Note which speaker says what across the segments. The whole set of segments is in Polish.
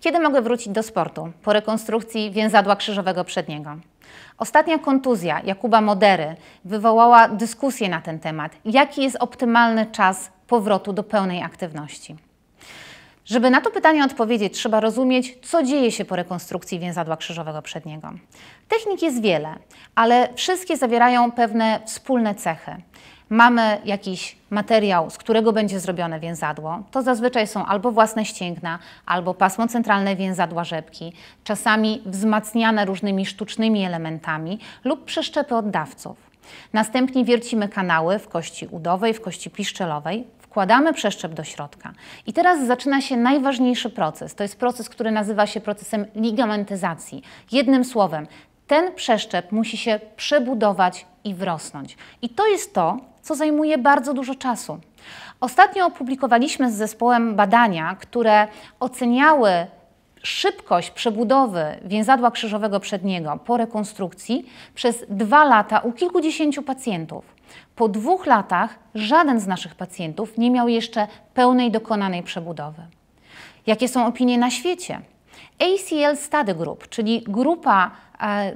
Speaker 1: Kiedy mogę wrócić do sportu po rekonstrukcji więzadła krzyżowego przedniego? Ostatnia kontuzja Jakuba Modery wywołała dyskusję na ten temat. Jaki jest optymalny czas powrotu do pełnej aktywności? Żeby na to pytanie odpowiedzieć, trzeba rozumieć, co dzieje się po rekonstrukcji więzadła krzyżowego przedniego. Technik jest wiele, ale wszystkie zawierają pewne wspólne cechy. Mamy jakiś materiał, z którego będzie zrobione więzadło. To zazwyczaj są albo własne ścięgna, albo pasmo centralne więzadła rzepki, czasami wzmacniane różnymi sztucznymi elementami lub przeszczepy oddawców. Następnie wiercimy kanały w kości udowej, w kości piszczelowej, wkładamy przeszczep do środka. I teraz zaczyna się najważniejszy proces. To jest proces, który nazywa się procesem ligamentyzacji. Jednym słowem, ten przeszczep musi się przebudować i wrosnąć. I to jest to, co zajmuje bardzo dużo czasu. Ostatnio opublikowaliśmy z zespołem badania, które oceniały szybkość przebudowy więzadła krzyżowego przedniego po rekonstrukcji przez dwa lata u kilkudziesięciu pacjentów. Po dwóch latach żaden z naszych pacjentów nie miał jeszcze pełnej dokonanej przebudowy. Jakie są opinie na świecie? ACL Study Group, czyli grupa e,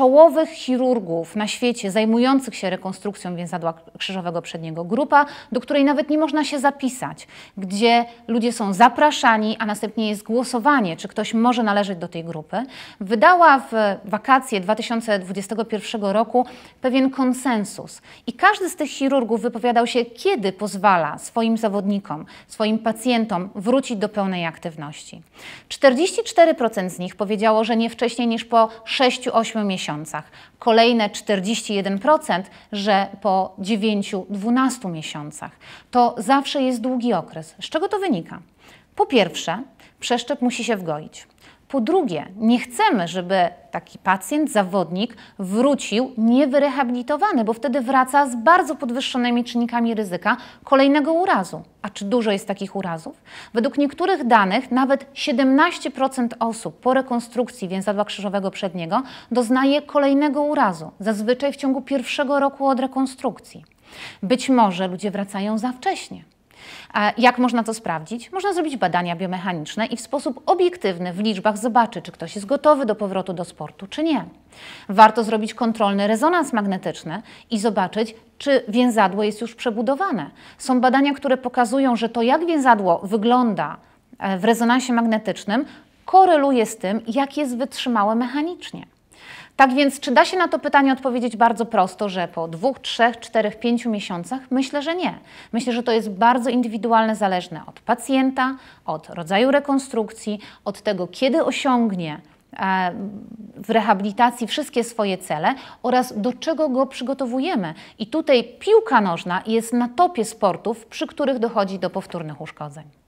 Speaker 1: czołowych chirurgów na świecie zajmujących się rekonstrukcją więzadła krzyżowego przedniego. Grupa, do której nawet nie można się zapisać, gdzie ludzie są zapraszani, a następnie jest głosowanie, czy ktoś może należeć do tej grupy, wydała w wakacje 2021 roku pewien konsensus. I każdy z tych chirurgów wypowiadał się, kiedy pozwala swoim zawodnikom, swoim pacjentom wrócić do pełnej aktywności. 44% z nich powiedziało, że nie wcześniej niż po 6-8 miesiącach miesiącach, kolejne 41%, że po 9-12 miesiącach. To zawsze jest długi okres. Z czego to wynika? Po pierwsze, przeszczep musi się wgoić. Po drugie, nie chcemy, żeby taki pacjent, zawodnik wrócił niewyrehabilitowany, bo wtedy wraca z bardzo podwyższonymi czynnikami ryzyka kolejnego urazu. A czy dużo jest takich urazów? Według niektórych danych nawet 17% osób po rekonstrukcji więzadła krzyżowego przedniego doznaje kolejnego urazu, zazwyczaj w ciągu pierwszego roku od rekonstrukcji. Być może ludzie wracają za wcześnie. Jak można to sprawdzić? Można zrobić badania biomechaniczne i w sposób obiektywny w liczbach zobaczyć, czy ktoś jest gotowy do powrotu do sportu, czy nie. Warto zrobić kontrolny rezonans magnetyczny i zobaczyć, czy więzadło jest już przebudowane. Są badania, które pokazują, że to jak więzadło wygląda e, w rezonansie magnetycznym koreluje z tym, jak jest wytrzymałe mechanicznie. Tak więc, czy da się na to pytanie odpowiedzieć bardzo prosto, że po dwóch, trzech, czterech, pięciu miesiącach? Myślę, że nie. Myślę, że to jest bardzo indywidualne, zależne od pacjenta, od rodzaju rekonstrukcji, od tego, kiedy osiągnie e, w rehabilitacji wszystkie swoje cele oraz do czego go przygotowujemy. I tutaj piłka nożna jest na topie sportów, przy których dochodzi do powtórnych uszkodzeń.